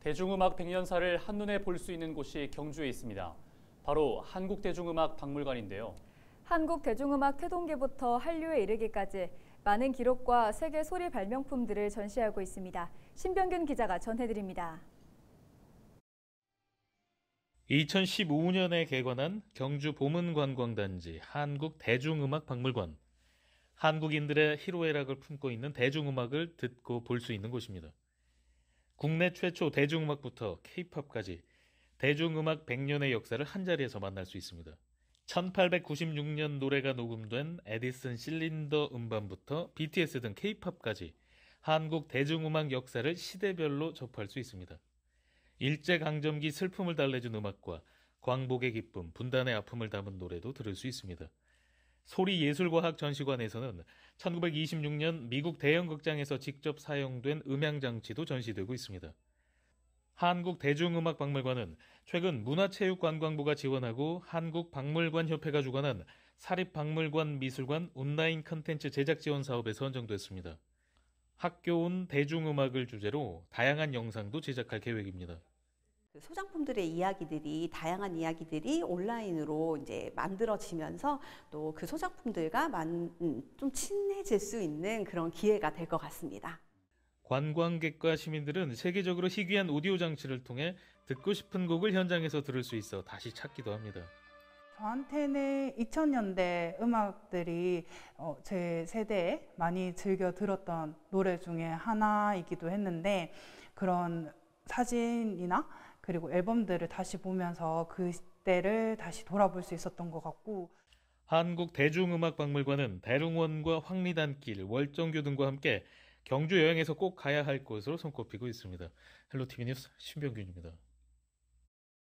대중음악 백년사를 한눈에 볼 수 있는 곳이 경주에 있습니다. 바로 한국대중음악 박물관인데요. 한국 대중음악 태동계부터 한류에 이르기까지 많은 기록과 세계 소리 발명품들을 전시하고 있습니다. 신병균 기자가 전해드립니다. 2015년에 개관한 경주 보문관광단지 한국 대중음악 박물관. 한국인들의 희로애락을 품고 있는 대중음악을 듣고 볼 수 있는 곳입니다. 국내 최초 대중음악부터 케이팝까지 대중음악 100년의 역사를 한자리에서 만날 수 있습니다. 1896년 노래가 녹음된 에디슨 실린더 음반부터 BTS 등 케이팝까지 한국 대중음악 역사를 시대별로 접할 수 있습니다. 일제강점기 슬픔을 달래준 음악과 광복의 기쁨, 분단의 아픔을 담은 노래도 들을 수 있습니다. 소리예술과학 전시관에서는 1926년 미국 대형극장에서 직접 사용된 음향장치도 전시되고 있습니다. 한국대중음악박물관은 최근 문화체육관광부가 지원하고 한국박물관협회가 주관한 사립박물관미술관 온라인 컨텐츠 제작 지원 사업에 선정됐습니다. 학교온 대중음악을 주제로 다양한 영상도 제작할 계획입니다. 그 소장품들의 이야기들이 다양한 이야기들이 온라인으로 이제 만들어지면서 또 그 소장품들과 음, 좀 친해질 수 있는 그런 기회가 될 것 같습니다. 관광객과 시민들은 세계적으로 희귀한 오디오 장치를 통해 듣고 싶은 곡을 현장에서 들을 수 있어 다시 찾기도 합니다. 저한테는 2000년대 음악들이 어, 제 세대에 많이 즐겨 들었던 노래 중에 하나이기도 했는데 그런 사진이나 그리고 앨범들을 다시 보면서 그때를 다시 돌아볼 수 있었던 것 같고 한국 대중음악박물관은 대릉원과 황리단길, 월정교 등과 함께 경주 여행에서 꼭 가야 할 곳으로 손꼽히고 있습니다. 헬로 TV 뉴스 신병균입니다.